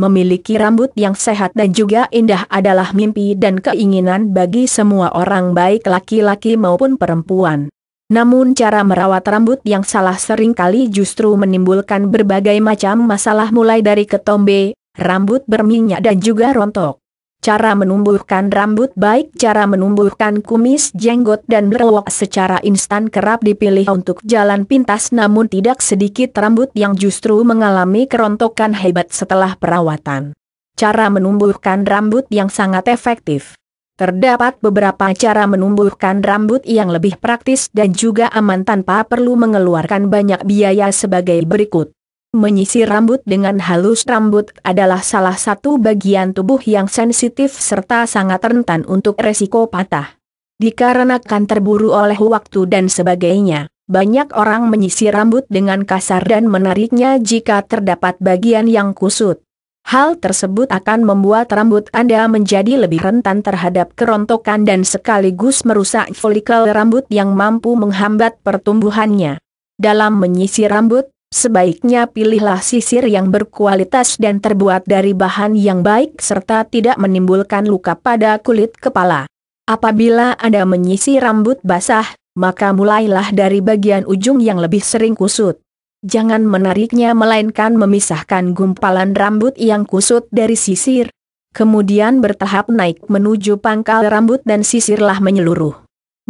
memiliki rambut yang sehat dan juga indah adalah mimpi dan keinginan bagi semua orang baik laki-laki maupun perempuan. Namun cara merawat rambut yang salah seringkali justru menimbulkan berbagai macam masalah mulai dari ketombe, rambut berminyak dan juga rontok cara menumbuhkan rambut baik cara menumbuhkan kumis jenggot dan berwok secara instan kerap dipilih untuk jalan pintas namun tidak sedikit rambut yang justru mengalami kerontokan hebat setelah perawatan. Cara menumbuhkan rambut yang sangat efektif. Terdapat beberapa cara menumbuhkan rambut yang lebih praktis dan juga aman tanpa perlu mengeluarkan banyak biaya sebagai berikut. Menyisir rambut dengan halus rambut adalah salah satu bagian tubuh yang sensitif serta sangat rentan untuk resiko patah. Dikarenakan terburu oleh waktu dan sebagainya, banyak orang menyisir rambut dengan kasar dan menariknya jika terdapat bagian yang kusut. Hal tersebut akan membuat rambut Anda menjadi lebih rentan terhadap kerontokan dan sekaligus merusak folikel rambut yang mampu menghambat pertumbuhannya. Dalam menyisir rambut, Sebaiknya pilihlah sisir yang berkualitas dan terbuat dari bahan yang baik serta tidak menimbulkan luka pada kulit kepala. Apabila Anda menyisir rambut basah, maka mulailah dari bagian ujung yang lebih sering kusut. Jangan menariknya melainkan memisahkan gumpalan rambut yang kusut dari sisir. Kemudian bertahap naik menuju pangkal rambut dan sisirlah menyeluruh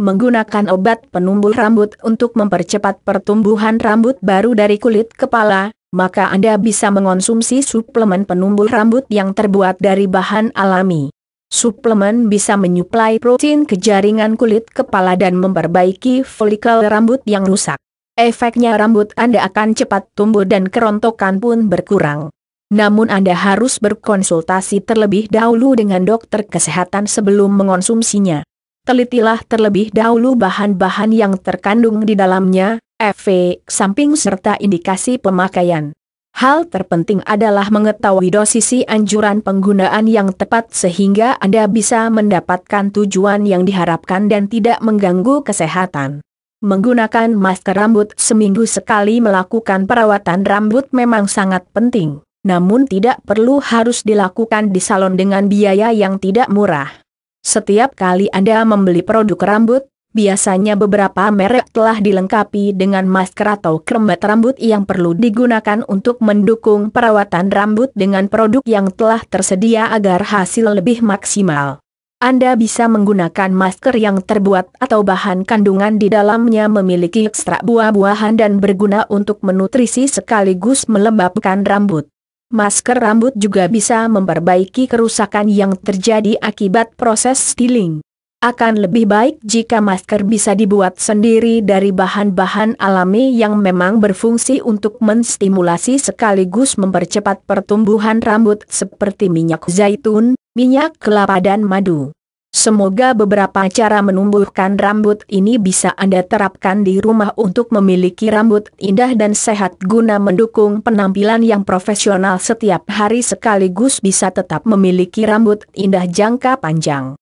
menggunakan obat penumbuh rambut untuk mempercepat pertumbuhan rambut baru dari kulit kepala, maka Anda bisa mengonsumsi suplemen penumbuh rambut yang terbuat dari bahan alami. Suplemen bisa menyuplai protein ke jaringan kulit kepala dan memperbaiki folikel rambut yang rusak. Efeknya rambut Anda akan cepat tumbuh dan kerontokan pun berkurang. Namun Anda harus berkonsultasi terlebih dahulu dengan dokter kesehatan sebelum mengonsumsinya telitilah terlebih dahulu bahan-bahan yang terkandung di dalamnya, efek samping serta indikasi pemakaian. Hal terpenting adalah mengetahui dosisi anjuran penggunaan yang tepat sehingga Anda bisa mendapatkan tujuan yang diharapkan dan tidak mengganggu kesehatan. Menggunakan masker rambut seminggu sekali melakukan perawatan rambut memang sangat penting, namun tidak perlu harus dilakukan di salon dengan biaya yang tidak murah. Setiap kali Anda membeli produk rambut, biasanya beberapa merek telah dilengkapi dengan masker atau kremet rambut yang perlu digunakan untuk mendukung perawatan rambut dengan produk yang telah tersedia agar hasil lebih maksimal. Anda bisa menggunakan masker yang terbuat atau bahan kandungan di dalamnya memiliki ekstrak buah-buahan dan berguna untuk menutrisi sekaligus melembabkan rambut. Masker rambut juga bisa memperbaiki kerusakan yang terjadi akibat proses styling. Akan lebih baik jika masker bisa dibuat sendiri dari bahan-bahan alami yang memang berfungsi untuk menstimulasi sekaligus mempercepat pertumbuhan rambut seperti minyak zaitun, minyak kelapa dan madu. Semoga beberapa cara menumbuhkan rambut ini bisa Anda terapkan di rumah untuk memiliki rambut indah dan sehat guna mendukung penampilan yang profesional setiap hari sekaligus bisa tetap memiliki rambut indah jangka panjang.